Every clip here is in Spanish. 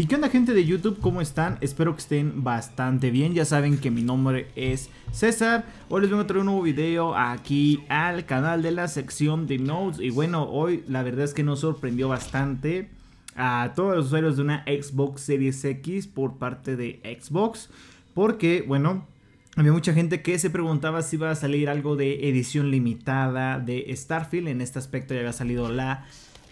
¿Y qué onda gente de YouTube? ¿Cómo están? Espero que estén bastante bien, ya saben que mi nombre es César Hoy les vengo a traer un nuevo video aquí al canal de la sección de Notes Y bueno, hoy la verdad es que nos sorprendió bastante a todos los usuarios de una Xbox Series X por parte de Xbox Porque, bueno, había mucha gente que se preguntaba si iba a salir algo de edición limitada de Starfield. En este aspecto ya había salido la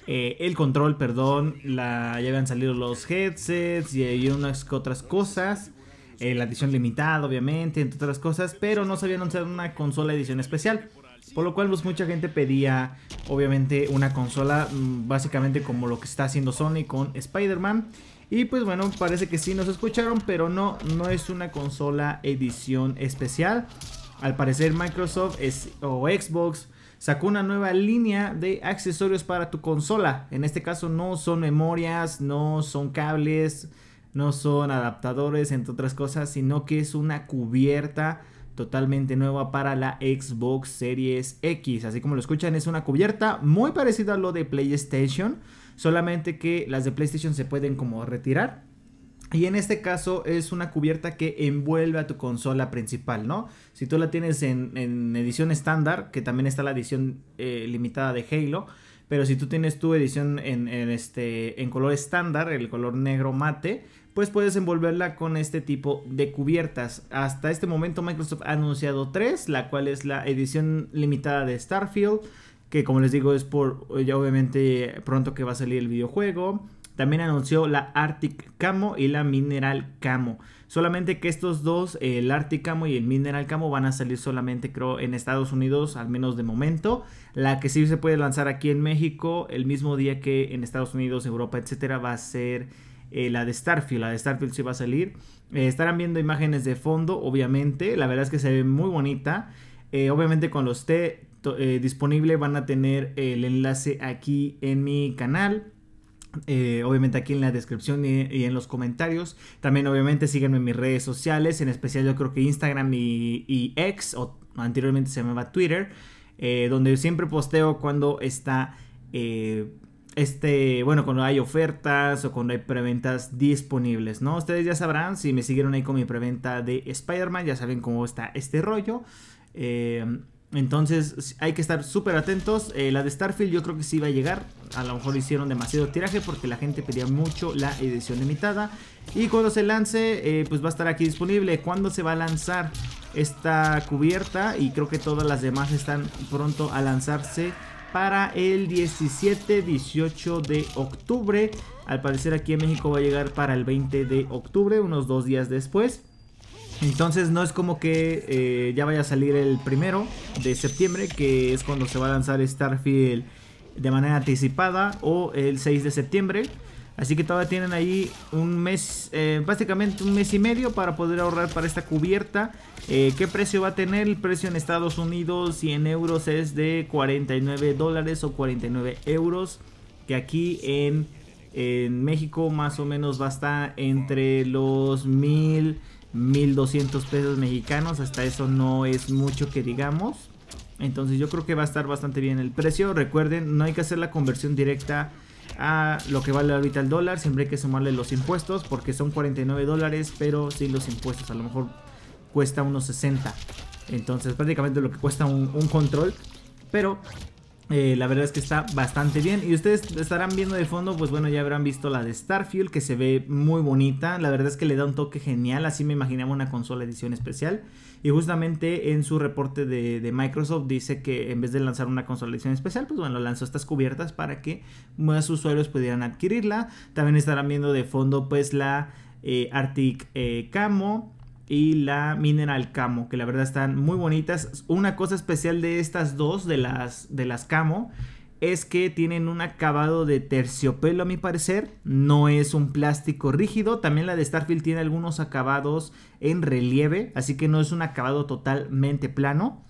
eh, el control, perdón, ya habían salido los headsets y, hay unas otras cosas. Eh, la edición limitada, obviamente, entre otras cosas, pero no sabían hacer una consola edición especial. Por lo cual, pues mucha gente pedía, obviamente, una consola mm, básicamente como lo que está haciendo Sony con Spider-Man. Y pues bueno, parece que sí nos escucharon, pero no, no es una consola edición especial. Al parecer Microsoft o Xbox sacó una nueva línea de accesorios para tu consola. En este caso no son memorias, no son cables, no son adaptadores, entre otras cosas, sino que es una cubierta totalmente nueva para la Xbox Series X. Así como lo escuchan, es una cubierta muy parecida a lo de PlayStation, solamente que las de PlayStation se pueden como retirar y en este caso es una cubierta que envuelve a tu consola principal, ¿no? Si tú la tienes en, edición estándar, que también está la edición eh, limitada de Halo, pero si tú tienes tu edición en, este, en color estándar, el color negro mate, pues puedes envolverla con este tipo de cubiertas. Hasta este momento Microsoft ha anunciado tres, la cual es la edición limitada de Starfield, que como les digo es por, ya obviamente pronto que va a salir el videojuego. También anunció la Arctic Camo y la Mineral Camo. Solamente que estos dos, el Arctic Camo y el Mineral Camo, van a salir solamente creo en Estados Unidos, al menos de momento. La que sí se puede lanzar aquí en México el mismo día que en Estados Unidos, Europa, etcétera, va a ser eh, la de Starfield. La de Starfield sí va a salir. Eh, estarán viendo imágenes de fondo, obviamente. La verdad es que se ve muy bonita. Eh, obviamente con los T disponible van a tener el enlace aquí en mi canal eh, obviamente aquí en la descripción y, en los comentarios. También obviamente síganme en mis redes sociales, en especial yo creo que Instagram y, X, o anteriormente se llamaba Twitter, eh, donde yo siempre posteo cuando está... Eh, este, bueno, cuando hay ofertas o cuando hay preventas disponibles, ¿no? Ustedes ya sabrán, si me siguieron ahí con mi preventa de Spider-Man, ya saben cómo está este rollo. Eh, entonces hay que estar súper atentos. Eh, la de Starfield yo creo que sí va a llegar. A lo mejor hicieron demasiado tiraje porque la gente pedía mucho la edición limitada. Y cuando se lance, eh, pues va a estar aquí disponible. ¿Cuándo se va a lanzar esta cubierta? Y creo que todas las demás están pronto a lanzarse para el 17-18 de octubre. Al parecer aquí en México va a llegar para el 20 de octubre, unos dos días después. Entonces no es como que eh, ya vaya a salir el primero de septiembre, que es cuando se va a lanzar Starfield de manera anticipada, o el 6 de septiembre. Así que todavía tienen ahí un mes, eh, básicamente un mes y medio para poder ahorrar para esta cubierta. Eh, ¿Qué precio va a tener? El precio en Estados Unidos y en euros es de 49 dólares o 49 euros. Que aquí en, en México más o menos va a estar entre los mil... 1200 pesos mexicanos, hasta eso no es mucho que digamos. Entonces yo creo que va a estar bastante bien el precio. Recuerden, no hay que hacer la conversión directa a lo que vale ahorita el dólar, siempre hay que sumarle los impuestos porque son 49 dólares, pero sin los impuestos, a lo mejor cuesta unos 60. Entonces prácticamente lo que cuesta un, un control, pero eh, la verdad es que está bastante bien. Y ustedes estarán viendo de fondo, pues bueno, ya habrán visto la de Starfield, que se ve muy bonita. La verdad es que le da un toque genial. Así me imaginaba una consola edición especial. Y justamente en su reporte de, Microsoft dice que en vez de lanzar una consola edición especial, pues bueno, lanzó estas cubiertas para que más usuarios pudieran adquirirla. También estarán viendo de fondo, pues la eh, Arctic eh, Camo y la Mineral Camo, que la verdad están muy bonitas. Una cosa especial de estas dos, de las, de las Camo, es que tienen un acabado de terciopelo a mi parecer, no es un plástico rígido, también la de Starfield tiene algunos acabados en relieve, así que no es un acabado totalmente plano.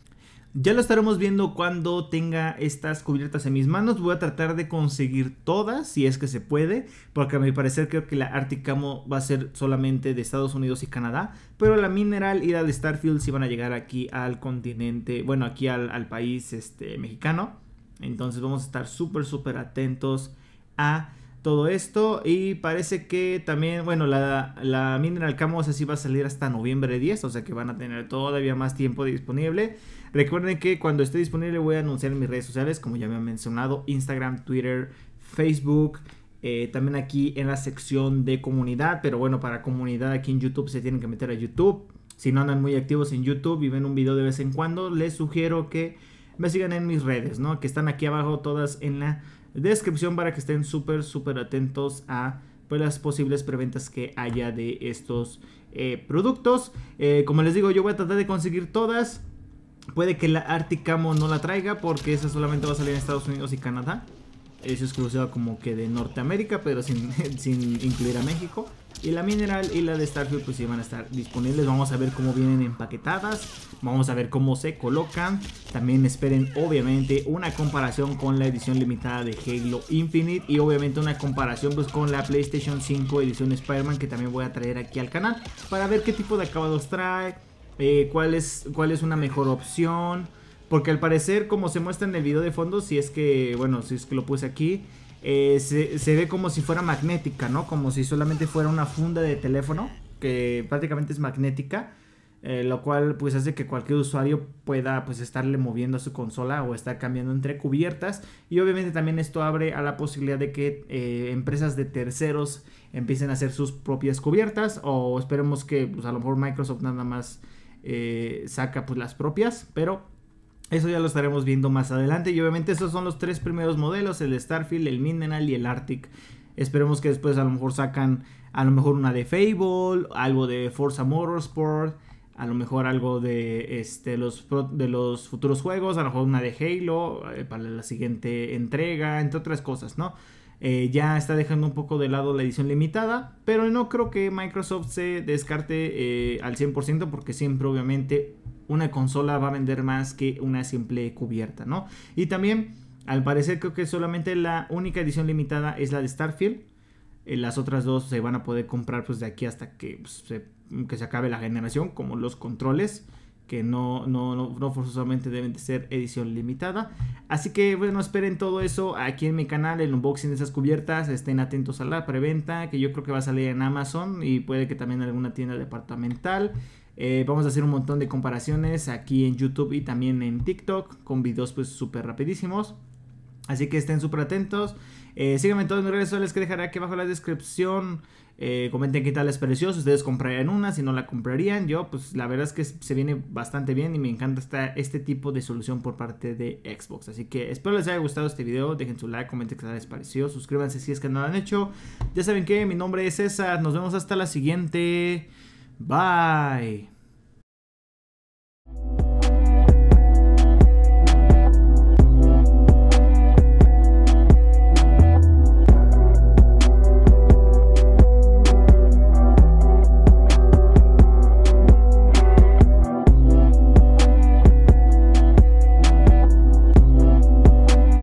Ya lo estaremos viendo cuando tenga estas cubiertas en mis manos. Voy a tratar de conseguir todas, si es que se puede, porque a mi parecer creo que la Arctic va a ser solamente de Estados Unidos y Canadá, pero la Mineral y la de Starfield sí van a llegar aquí al continente, bueno, aquí al, país este, mexicano. Entonces vamos a estar súper, súper atentos a todo esto. Y parece que también, bueno, la, la Mineral Camos así va a salir hasta noviembre 10, o sea que van a tener todavía más tiempo disponible. Recuerden que cuando esté disponible voy a anunciar en mis redes sociales, como ya me han mencionado, Instagram, Twitter, Facebook. Eh, también aquí en la sección de comunidad, pero bueno, para comunidad aquí en YouTube se tienen que meter a YouTube. Si no andan muy activos en YouTube y ven un video de vez en cuando, les sugiero que me sigan en mis redes, ¿no? Que están aquí abajo todas en la descripción para que estén súper, súper atentos a pues, las posibles preventas que haya de estos eh, productos. Eh, como les digo, yo voy a tratar de conseguir todas. Puede que la Arctic no la traiga porque esa solamente va a salir en Estados Unidos y Canadá. Es exclusiva como que de Norteamérica, pero sin, sin incluir a México. Y la mineral y la de Starfield pues sí van a estar disponibles. Vamos a ver cómo vienen empaquetadas. Vamos a ver cómo se colocan. También esperen obviamente una comparación con la edición limitada de Halo Infinite. Y obviamente una comparación pues con la PlayStation 5 edición Spider-Man que también voy a traer aquí al canal. Para ver qué tipo de acabados trae. Eh, cuál, es, cuál es una mejor opción. Porque al parecer como se muestra en el video de fondo si es que bueno si es que lo puse aquí. Eh, se, ve como si fuera magnética, ¿no? Como si solamente fuera una funda de teléfono, que prácticamente es magnética, eh, lo cual pues hace que cualquier usuario pueda pues estarle moviendo a su consola o estar cambiando entre cubiertas. Y obviamente también esto abre a la posibilidad de que eh, empresas de terceros empiecen a hacer sus propias cubiertas o esperemos que pues, a lo mejor Microsoft nada más saca pues las propias, pero eso ya lo estaremos viendo más adelante. Y obviamente esos son los tres primeros modelos, el Starfield, el Mindenal y el Arctic. Esperemos que después a lo mejor sacan a lo mejor una de Fable, algo de Forza Motorsport, a lo mejor algo de, este, los, de los futuros juegos, a lo mejor una de Halo eh, para la siguiente entrega, entre otras cosas, ¿no? Eh, ya está dejando un poco de lado la edición limitada, pero no creo que Microsoft se descarte eh, al 100% porque siempre obviamente una consola va a vender más que una simple cubierta, ¿no? Y también, al parecer creo que solamente la única edición limitada es la de Starfield. Eh, las otras dos se van a poder comprar pues de aquí hasta que, pues, se, que se acabe la generación, como los controles que no, no, no, forzosamente deben de ser edición limitada. Así que bueno, esperen todo eso aquí en mi canal, el unboxing de esas cubiertas, estén atentos a la preventa, que yo creo que va a salir en Amazon y puede que también en alguna tienda departamental. Eh, vamos a hacer un montón de comparaciones aquí en YouTube y también en TikTok con videos pues súper rapidísimos. Así que estén súper atentos. Eh, síganme en todas mis redes sociales que dejaré aquí abajo en la descripción. Eh, comenten qué tal les pareció, si ustedes comprarían una, si no la comprarían. Yo, pues la verdad es que se viene bastante bien y me encanta este tipo de solución por parte de Xbox. Así que espero les haya gustado este video. Dejen su like, comenten qué tal les pareció, suscríbanse si es que no lo han hecho. Ya saben que mi nombre es César, nos vemos hasta la siguiente. Bye.